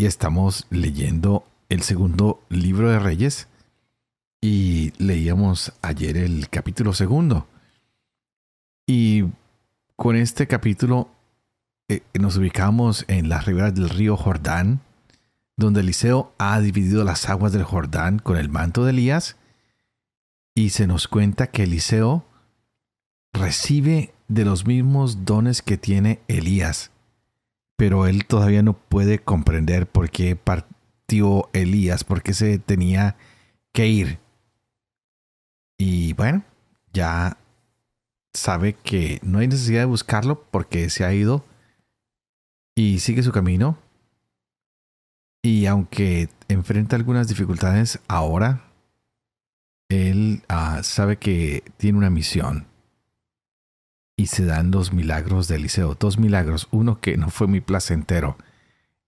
y estamos leyendo el segundo libro de Reyes y leíamos ayer el capítulo segundo. Y con este capítulo eh, nos ubicamos en las riberas del río Jordán, donde Eliseo ha dividido las aguas del Jordán con el manto de Elías y se nos cuenta que Eliseo recibe de los mismos dones que tiene Elías pero él todavía no puede comprender por qué partió Elías, por qué se tenía que ir. Y bueno, ya sabe que no hay necesidad de buscarlo porque se ha ido y sigue su camino. Y aunque enfrenta algunas dificultades ahora, él ah, sabe que tiene una misión y se dan los milagros de Eliseo. Dos milagros, uno que no fue muy placentero,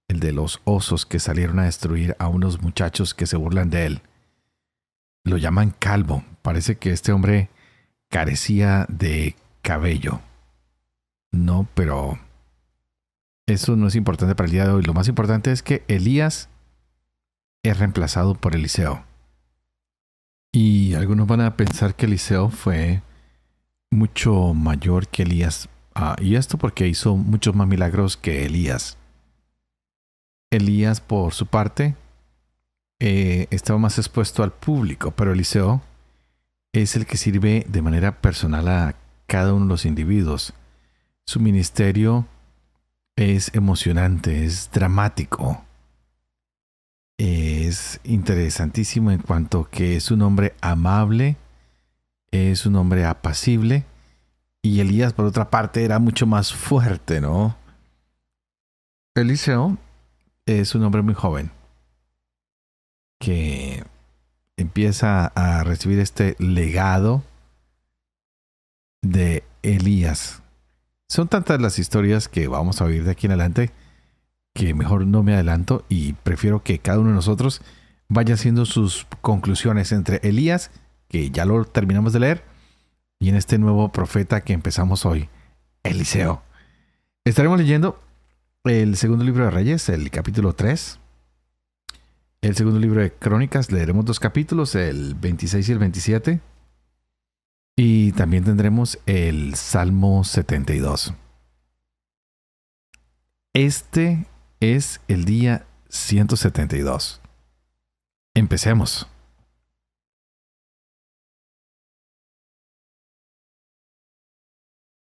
el de los osos que salieron a destruir a unos muchachos que se burlan de él. Lo llaman calvo, parece que este hombre carecía de cabello. No, pero eso no es importante para el día de hoy. Lo más importante es que Elías es reemplazado por Eliseo. Y algunos van a pensar que Eliseo fue mucho mayor que Elías. Ah, y esto porque hizo muchos más milagros que Elías. Elías, por su parte, eh, estaba más expuesto al público, pero Eliseo es el que sirve de manera personal a cada uno de los individuos. Su ministerio es emocionante, es dramático, es interesantísimo en cuanto que es un hombre amable es un hombre apacible y Elías por otra parte era mucho más fuerte, ¿no? Eliseo es un hombre muy joven que empieza a recibir este legado de Elías. Son tantas las historias que vamos a oír de aquí en adelante que mejor no me adelanto y prefiero que cada uno de nosotros vaya haciendo sus conclusiones entre Elías que ya lo terminamos de leer, y en este nuevo profeta que empezamos hoy, Eliseo. Estaremos leyendo el segundo libro de Reyes, el capítulo 3. El segundo libro de Crónicas, leeremos dos capítulos, el 26 y el 27. Y también tendremos el Salmo 72. Este es el día 172. Empecemos.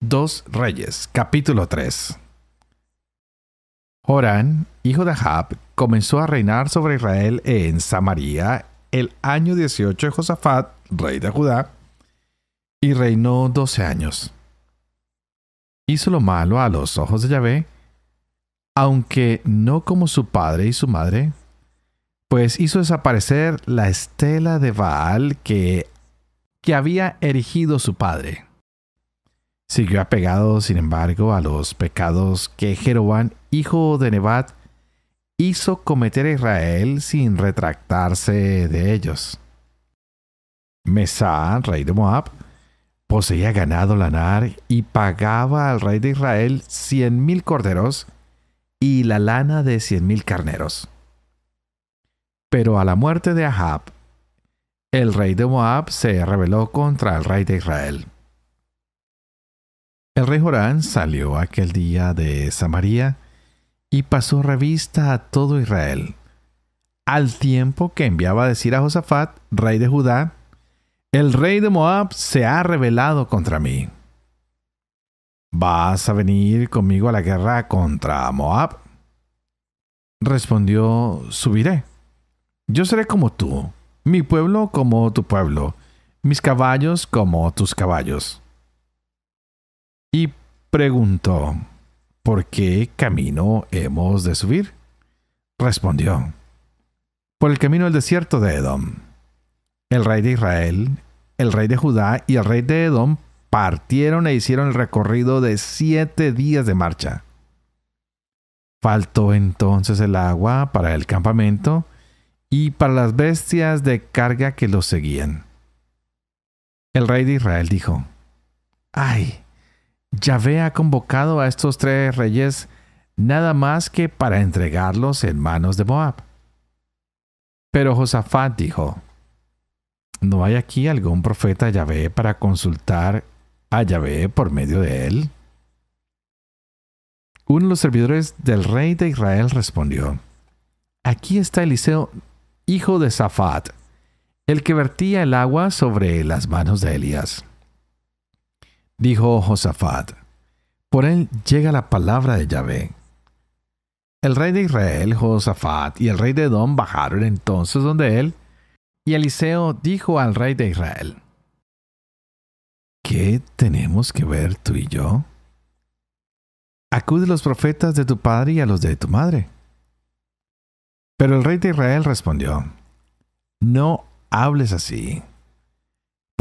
Dos Reyes, capítulo 3. Jorán, hijo de Ahab, comenzó a reinar sobre Israel en Samaria el año 18 de Josafat, rey de Judá, y reinó 12 años. Hizo lo malo a los ojos de Yahvé, aunque no como su padre y su madre, pues hizo desaparecer la estela de Baal que, que había erigido su padre Siguió apegado, sin embargo, a los pecados que Jeroboam, hijo de Nebat, hizo cometer a Israel sin retractarse de ellos. Mesá, rey de Moab, poseía ganado lanar y pagaba al rey de Israel cien mil corderos y la lana de cien mil carneros. Pero a la muerte de Ahab, el rey de Moab se rebeló contra el rey de Israel. El rey Jorán salió aquel día de Samaria y pasó revista a todo Israel. Al tiempo que enviaba a decir a Josafat, rey de Judá, el rey de Moab se ha rebelado contra mí. ¿Vas a venir conmigo a la guerra contra Moab? Respondió, subiré. Yo seré como tú, mi pueblo como tu pueblo, mis caballos como tus caballos y preguntó, ¿por qué camino hemos de subir? Respondió, por el camino del desierto de Edom. El rey de Israel, el rey de Judá y el rey de Edom partieron e hicieron el recorrido de siete días de marcha. Faltó entonces el agua para el campamento y para las bestias de carga que los seguían. El rey de Israel dijo, ¡ay! Yahvé ha convocado a estos tres reyes nada más que para entregarlos en manos de Moab. Pero Josafat dijo, ¿no hay aquí algún profeta Yahvé para consultar a Yahvé por medio de él? Uno de los servidores del rey de Israel respondió, Aquí está Eliseo, hijo de Safat, el que vertía el agua sobre las manos de Elías dijo Josafat. Por él llega la palabra de Yahvé. El rey de Israel, Josafat, y el rey de Edom bajaron entonces donde él, y Eliseo dijo al rey de Israel, ¿Qué tenemos que ver tú y yo? Acude los profetas de tu padre y a los de tu madre. Pero el rey de Israel respondió, No hables así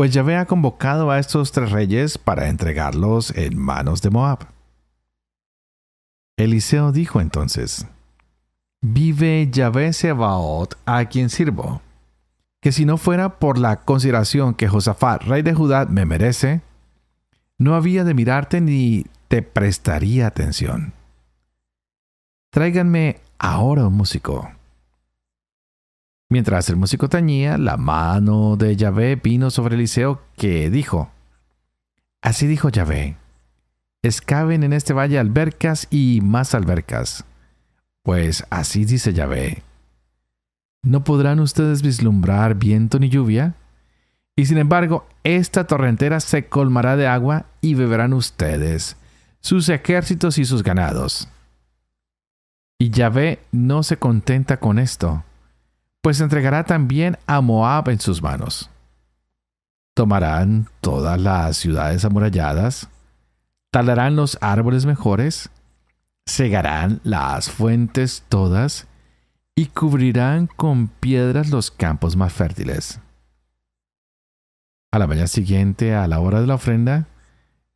pues Yahvé ha convocado a estos tres reyes para entregarlos en manos de Moab. Eliseo dijo entonces, Vive Yahvé Sebaot, a quien sirvo, que si no fuera por la consideración que Josafat, rey de Judá, me merece, no había de mirarte ni te prestaría atención. Tráiganme ahora un músico. Mientras el músico tañía, la mano de Yahvé vino sobre Eliseo, que dijo, Así dijo Yahvé, excaven en este valle albercas y más albercas. Pues así dice Yahvé, no podrán ustedes vislumbrar viento ni lluvia, y sin embargo esta torrentera se colmará de agua y beberán ustedes, sus ejércitos y sus ganados. Y Yahvé no se contenta con esto pues entregará también a Moab en sus manos. Tomarán todas las ciudades amuralladas, talarán los árboles mejores, cegarán las fuentes todas y cubrirán con piedras los campos más fértiles. A la mañana siguiente, a la hora de la ofrenda,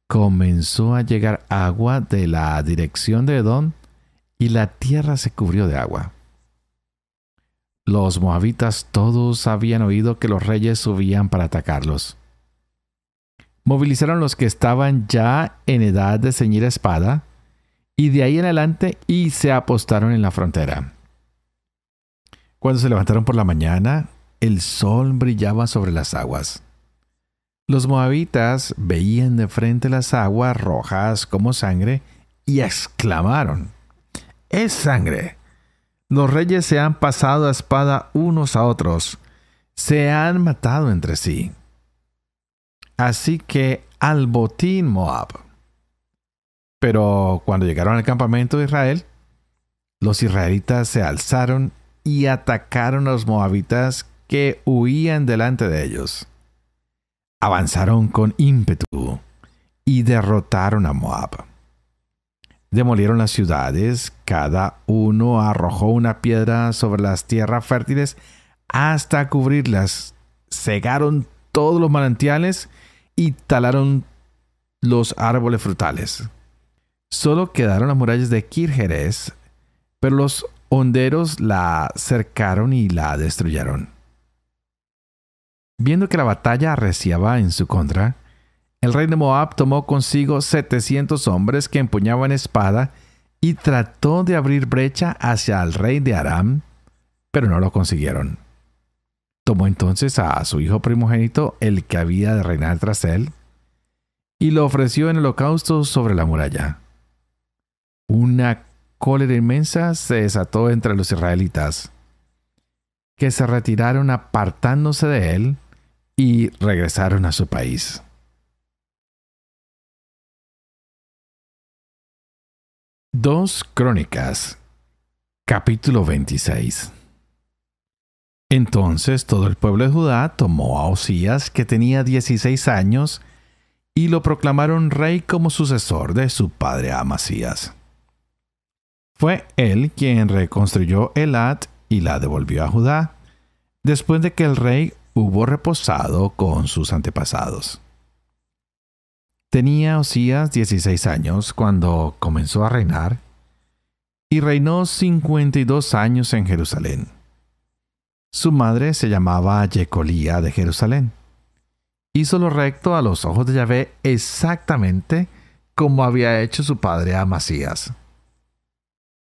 comenzó a llegar agua de la dirección de Edón y la tierra se cubrió de agua. Los moabitas todos habían oído que los reyes subían para atacarlos. Movilizaron los que estaban ya en edad de ceñir espada, y de ahí en adelante y se apostaron en la frontera. Cuando se levantaron por la mañana, el sol brillaba sobre las aguas. Los moabitas veían de frente las aguas rojas como sangre y exclamaron, ¡Es sangre! Los reyes se han pasado a espada unos a otros, se han matado entre sí. Así que al botín Moab. Pero cuando llegaron al campamento de Israel, los israelitas se alzaron y atacaron a los moabitas que huían delante de ellos. Avanzaron con ímpetu y derrotaron a Moab. Demolieron las ciudades, cada uno arrojó una piedra sobre las tierras fértiles hasta cubrirlas. Cegaron todos los manantiales y talaron los árboles frutales. Solo quedaron las murallas de Kirjeres, pero los honderos la cercaron y la destruyeron. Viendo que la batalla arreciaba en su contra, el rey de Moab tomó consigo 700 hombres que empuñaban espada y trató de abrir brecha hacia el rey de Aram, pero no lo consiguieron. Tomó entonces a su hijo primogénito, el que había de reinar tras él, y lo ofreció en holocausto sobre la muralla. Una cólera inmensa se desató entre los israelitas, que se retiraron apartándose de él y regresaron a su país. Dos Crónicas, capítulo 26. Entonces todo el pueblo de Judá tomó a Osías, que tenía 16 años, y lo proclamaron rey como sucesor de su padre Amasías. Fue él quien reconstruyó Elat y la devolvió a Judá, después de que el rey hubo reposado con sus antepasados. Tenía Osías 16 años cuando comenzó a reinar y reinó 52 años en Jerusalén. Su madre se llamaba Yecolía de Jerusalén. Hizo lo recto a los ojos de Yahvé exactamente como había hecho su padre Amasías.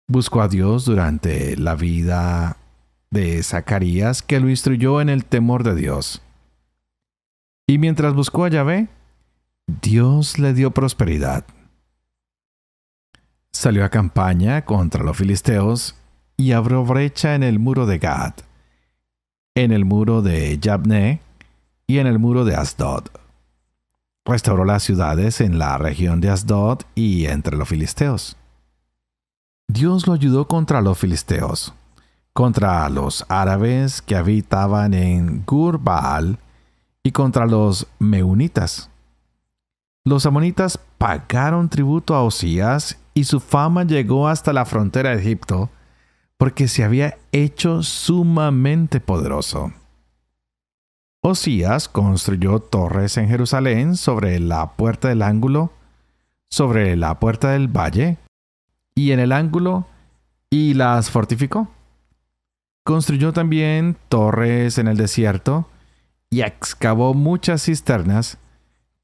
Buscó a Dios durante la vida de Zacarías, que lo instruyó en el temor de Dios. Y mientras buscó a Yahvé, Dios le dio prosperidad. Salió a campaña contra los filisteos y abrió brecha en el muro de Gad, en el muro de Jabne y en el muro de Asdod. Restauró las ciudades en la región de Asdod y entre los filisteos. Dios lo ayudó contra los filisteos, contra los árabes que habitaban en Gurbaal y contra los meunitas. Los amonitas pagaron tributo a Osías y su fama llegó hasta la frontera de Egipto porque se había hecho sumamente poderoso. Osías construyó torres en Jerusalén sobre la puerta del ángulo, sobre la puerta del valle y en el ángulo y las fortificó. Construyó también torres en el desierto y excavó muchas cisternas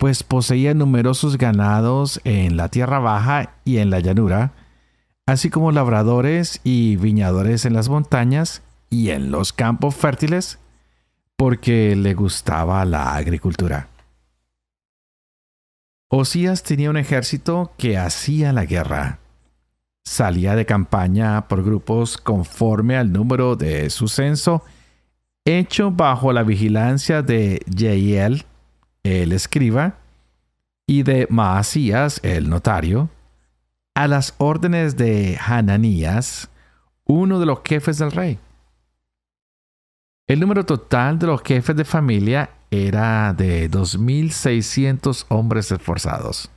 pues poseía numerosos ganados en la tierra baja y en la llanura, así como labradores y viñadores en las montañas y en los campos fértiles, porque le gustaba la agricultura. Osías tenía un ejército que hacía la guerra. Salía de campaña por grupos conforme al número de su censo, hecho bajo la vigilancia de Yael, el escriba, y de Maasías, el notario, a las órdenes de Hananías, uno de los jefes del rey. El número total de los jefes de familia era de 2.600 hombres esforzados.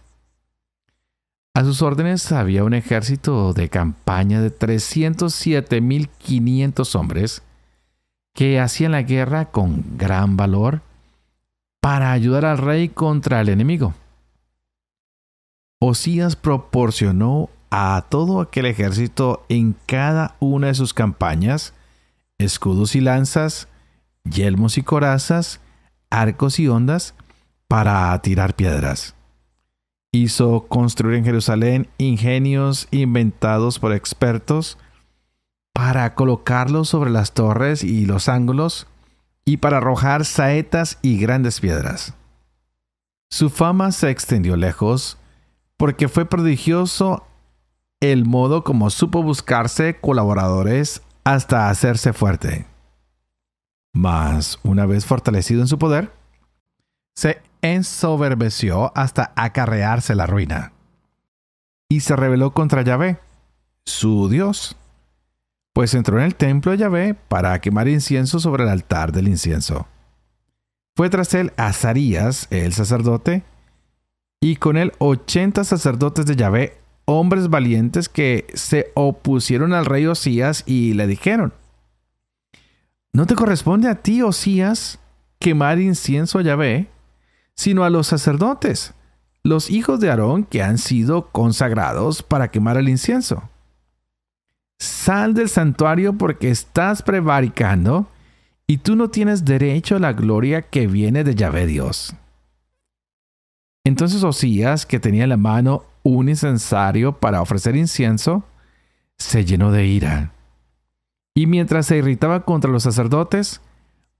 A sus órdenes había un ejército de campaña de 307.500 hombres que hacían la guerra con gran valor para ayudar al rey contra el enemigo. Osías proporcionó a todo aquel ejército en cada una de sus campañas escudos y lanzas, yelmos y corazas, arcos y ondas para tirar piedras. Hizo construir en Jerusalén ingenios inventados por expertos para colocarlos sobre las torres y los ángulos y para arrojar saetas y grandes piedras. Su fama se extendió lejos porque fue prodigioso el modo como supo buscarse colaboradores hasta hacerse fuerte. Mas, una vez fortalecido en su poder, se ensoberbeció hasta acarrearse la ruina y se rebeló contra Yahvé, su Dios pues entró en el templo de Yahvé para quemar incienso sobre el altar del incienso. Fue tras él Azarías, el sacerdote, y con él ochenta sacerdotes de Yahvé, hombres valientes que se opusieron al rey Osías y le dijeron, ¿no te corresponde a ti, Osías, quemar incienso a Yahvé, sino a los sacerdotes, los hijos de Aarón que han sido consagrados para quemar el incienso? Sal del santuario porque estás prevaricando y tú no tienes derecho a la gloria que viene de Yahvé Dios. Entonces Osías, que tenía en la mano un incensario para ofrecer incienso, se llenó de ira. Y mientras se irritaba contra los sacerdotes,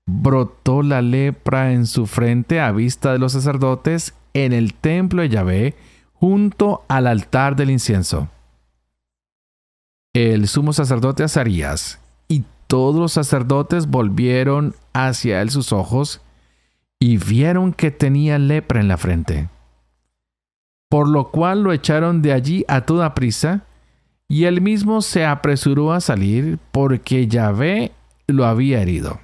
brotó la lepra en su frente a vista de los sacerdotes en el templo de Yahvé, junto al altar del incienso el sumo sacerdote Azarías y todos los sacerdotes volvieron hacia él sus ojos y vieron que tenía lepra en la frente. Por lo cual lo echaron de allí a toda prisa y él mismo se apresuró a salir porque Yahvé lo había herido.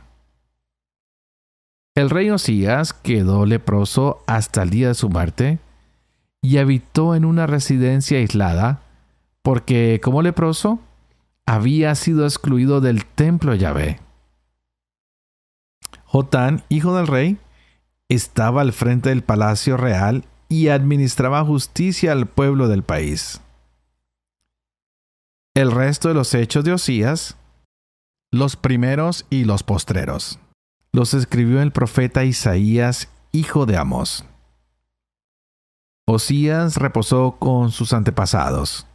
El rey Osías quedó leproso hasta el día de su muerte y habitó en una residencia aislada porque como leproso había sido excluido del templo Yahvé. Jotán, hijo del rey, estaba al frente del palacio real y administraba justicia al pueblo del país. El resto de los hechos de Osías, los primeros y los postreros, los escribió el profeta Isaías, hijo de Amos. Osías reposó con sus antepasados,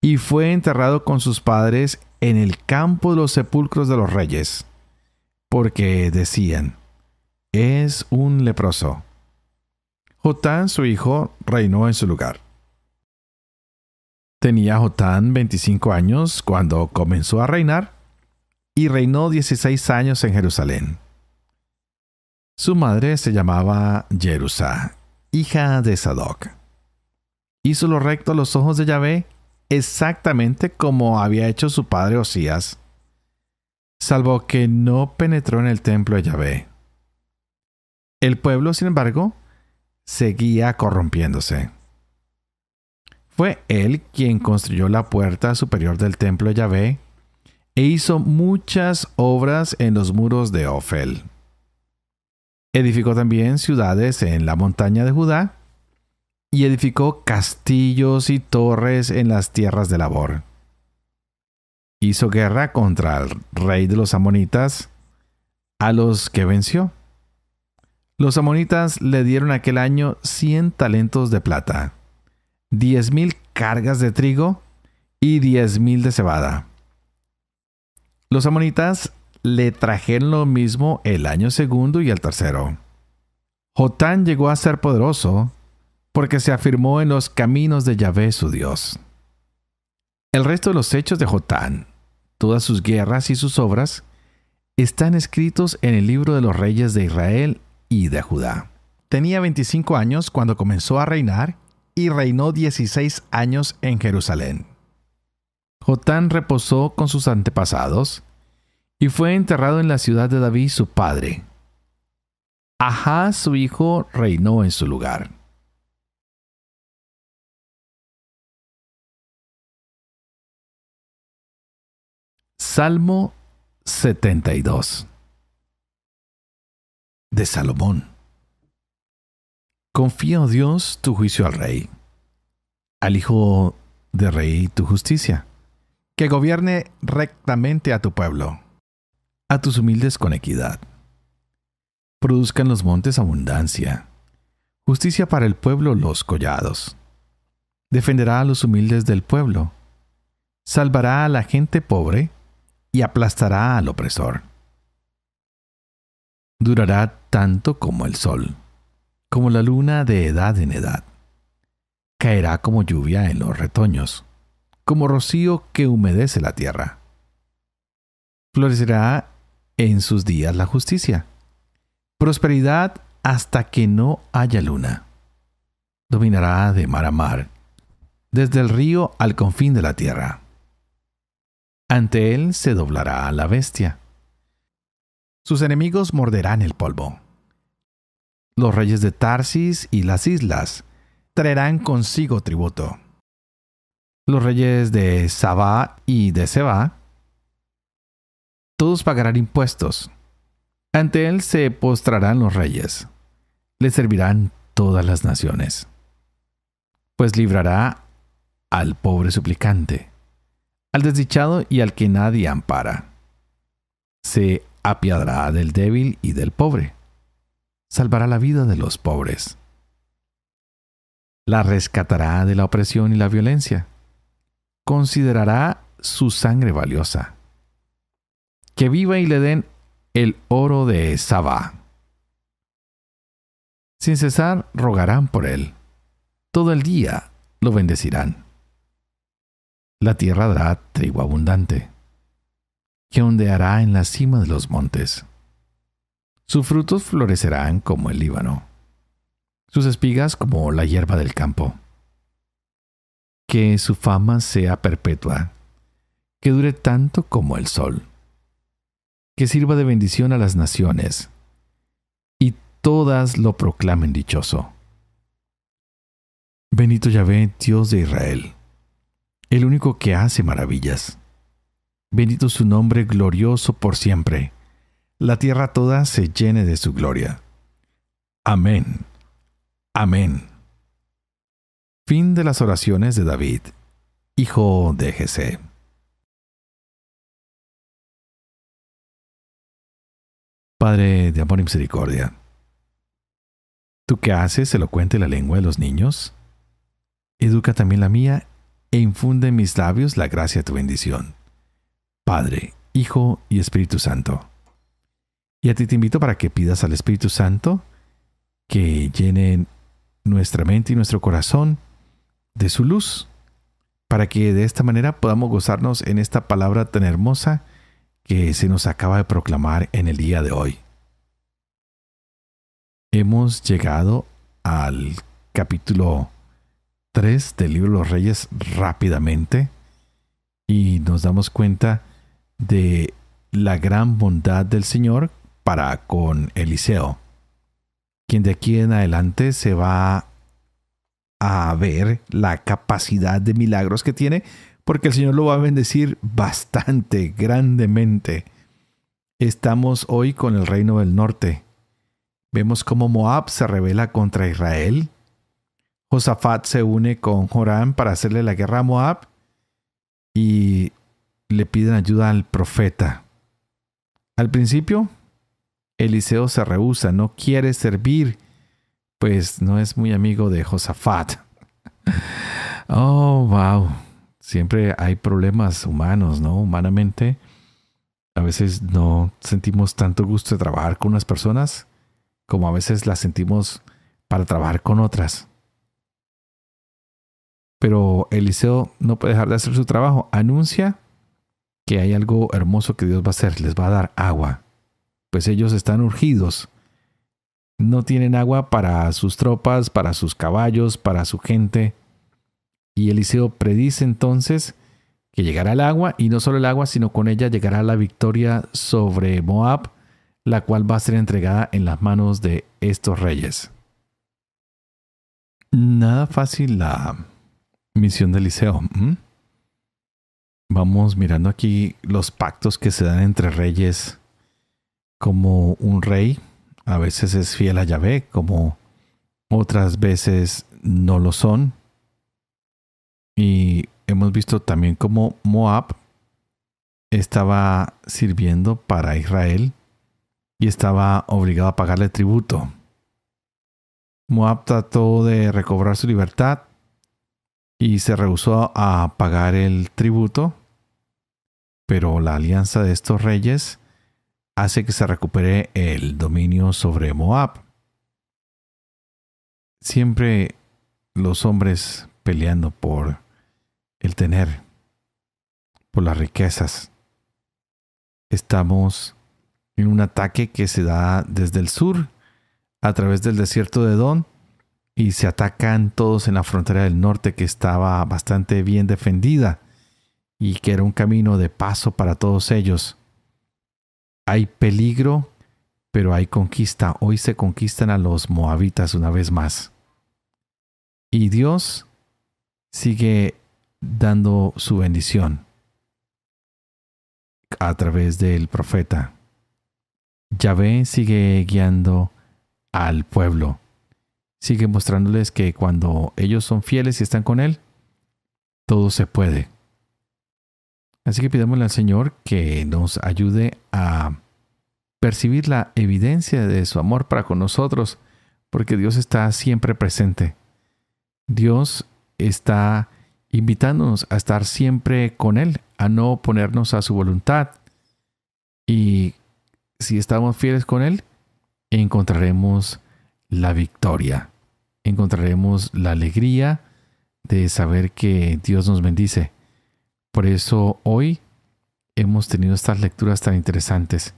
y fue enterrado con sus padres en el campo de los sepulcros de los reyes, porque decían, es un leproso. Jotán, su hijo, reinó en su lugar. Tenía Jotán 25 años cuando comenzó a reinar y reinó 16 años en Jerusalén. Su madre se llamaba Jerusa, hija de Sadoc. Hizo lo recto a los ojos de Yahvé exactamente como había hecho su padre Osías, salvo que no penetró en el templo de Yahvé. El pueblo, sin embargo, seguía corrompiéndose. Fue él quien construyó la puerta superior del templo de Yahvé e hizo muchas obras en los muros de Ofel. Edificó también ciudades en la montaña de Judá y edificó castillos y torres en las tierras de Labor. Hizo guerra contra el rey de los amonitas, a los que venció. Los amonitas le dieron aquel año 100 talentos de plata, 10.000 cargas de trigo y 10.000 de cebada. Los amonitas le trajeron lo mismo el año segundo y el tercero. Jotán llegó a ser poderoso porque se afirmó en los caminos de Yahvé su Dios. El resto de los hechos de Jotán, todas sus guerras y sus obras, están escritos en el libro de los reyes de Israel y de Judá. Tenía 25 años cuando comenzó a reinar y reinó 16 años en Jerusalén. Jotán reposó con sus antepasados y fue enterrado en la ciudad de David su padre. Ahaz su hijo reinó en su lugar. Salmo 72 de Salomón. Confía, oh Dios, tu juicio al rey, al hijo de rey tu justicia, que gobierne rectamente a tu pueblo, a tus humildes con equidad. en los montes abundancia, justicia para el pueblo los collados. Defenderá a los humildes del pueblo, salvará a la gente pobre, y aplastará al opresor. Durará tanto como el sol, como la luna de edad en edad. Caerá como lluvia en los retoños, como rocío que humedece la tierra. Florecerá en sus días la justicia, prosperidad hasta que no haya luna. Dominará de mar a mar, desde el río al confín de la tierra. Ante él se doblará la bestia. Sus enemigos morderán el polvo. Los reyes de Tarsis y las islas traerán consigo tributo. Los reyes de Sabá y de Seba, todos pagarán impuestos. Ante él se postrarán los reyes. Le servirán todas las naciones. Pues librará al pobre suplicante al desdichado y al que nadie ampara. Se apiadará del débil y del pobre. Salvará la vida de los pobres. La rescatará de la opresión y la violencia. Considerará su sangre valiosa. Que viva y le den el oro de Saba. Sin cesar rogarán por él. Todo el día lo bendecirán. La tierra dará trigo abundante, que ondeará en la cima de los montes. Sus frutos florecerán como el Líbano, sus espigas como la hierba del campo. Que su fama sea perpetua, que dure tanto como el sol, que sirva de bendición a las naciones, y todas lo proclamen dichoso. Benito Yahvé, Dios de Israel el único que hace maravillas. Bendito su nombre glorioso por siempre. La tierra toda se llene de su gloria. Amén. Amén. Fin de las oraciones de David, hijo de Jesé. Padre de amor y misericordia, ¿tú que haces cuente la lengua de los niños? Educa también la mía e infunde en mis labios la gracia de tu bendición. Padre, Hijo y Espíritu Santo. Y a ti te invito para que pidas al Espíritu Santo que llene nuestra mente y nuestro corazón de su luz, para que de esta manera podamos gozarnos en esta palabra tan hermosa que se nos acaba de proclamar en el día de hoy. Hemos llegado al capítulo del libro los reyes rápidamente y nos damos cuenta de la gran bondad del Señor para con Eliseo, quien de aquí en adelante se va a ver la capacidad de milagros que tiene, porque el Señor lo va a bendecir bastante, grandemente. Estamos hoy con el reino del norte. Vemos cómo Moab se revela contra Israel Josafat se une con Joram para hacerle la guerra a Moab y le piden ayuda al profeta. Al principio, Eliseo se rehúsa, no quiere servir, pues no es muy amigo de Josafat. Oh, wow. Siempre hay problemas humanos, ¿no? Humanamente, a veces no sentimos tanto gusto de trabajar con unas personas como a veces las sentimos para trabajar con otras pero Eliseo no puede dejar de hacer su trabajo. Anuncia que hay algo hermoso que Dios va a hacer, les va a dar agua. Pues ellos están urgidos. No tienen agua para sus tropas, para sus caballos, para su gente. Y Eliseo predice entonces que llegará el agua, y no solo el agua, sino con ella llegará la victoria sobre Moab, la cual va a ser entregada en las manos de estos reyes. Nada fácil la, Misión del Liceo. ¿Mm? Vamos mirando aquí los pactos que se dan entre reyes. Como un rey a veces es fiel a Yahvé, como otras veces no lo son. Y hemos visto también como Moab estaba sirviendo para Israel y estaba obligado a pagarle tributo. Moab trató de recobrar su libertad, y se rehusó a pagar el tributo, pero la alianza de estos reyes hace que se recupere el dominio sobre Moab. Siempre los hombres peleando por el tener, por las riquezas. Estamos en un ataque que se da desde el sur, a través del desierto de Don, y se atacan todos en la frontera del norte que estaba bastante bien defendida y que era un camino de paso para todos ellos. Hay peligro, pero hay conquista. Hoy se conquistan a los moabitas una vez más. Y Dios sigue dando su bendición a través del profeta. Yahvé sigue guiando al pueblo sigue mostrándoles que cuando ellos son fieles y están con Él, todo se puede. Así que pidámosle al Señor que nos ayude a percibir la evidencia de su amor para con nosotros, porque Dios está siempre presente. Dios está invitándonos a estar siempre con Él, a no oponernos a su voluntad. Y si estamos fieles con Él, encontraremos la victoria. Encontraremos la alegría de saber que Dios nos bendice. Por eso hoy hemos tenido estas lecturas tan interesantes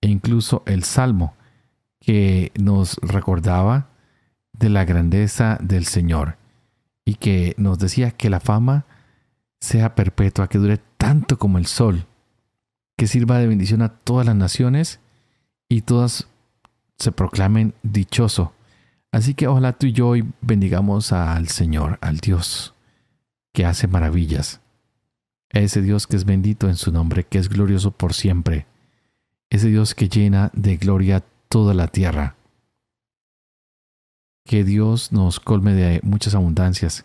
e incluso el Salmo que nos recordaba de la grandeza del Señor y que nos decía que la fama sea perpetua, que dure tanto como el sol, que sirva de bendición a todas las naciones y todas se proclamen dichoso. Así que ojalá tú y yo hoy bendigamos al Señor, al Dios que hace maravillas. Ese Dios que es bendito en su nombre, que es glorioso por siempre. Ese Dios que llena de gloria toda la tierra. Que Dios nos colme de muchas abundancias.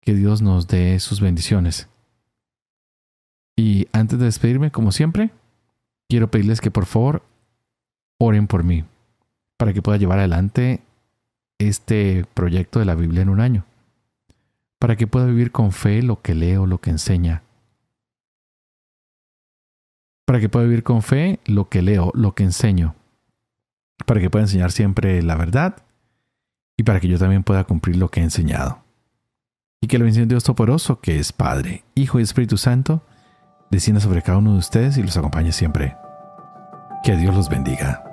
Que Dios nos dé sus bendiciones. Y antes de despedirme, como siempre, quiero pedirles que por favor oren por mí para que pueda llevar adelante este proyecto de la Biblia en un año, para que pueda vivir con fe lo que leo, lo que enseña, para que pueda vivir con fe lo que leo, lo que enseño, para que pueda enseñar siempre la verdad y para que yo también pueda cumplir lo que he enseñado. Y que la bendición de Dios Toporoso, que es Padre, Hijo y Espíritu Santo, descienda sobre cada uno de ustedes y los acompañe siempre. Que Dios los bendiga.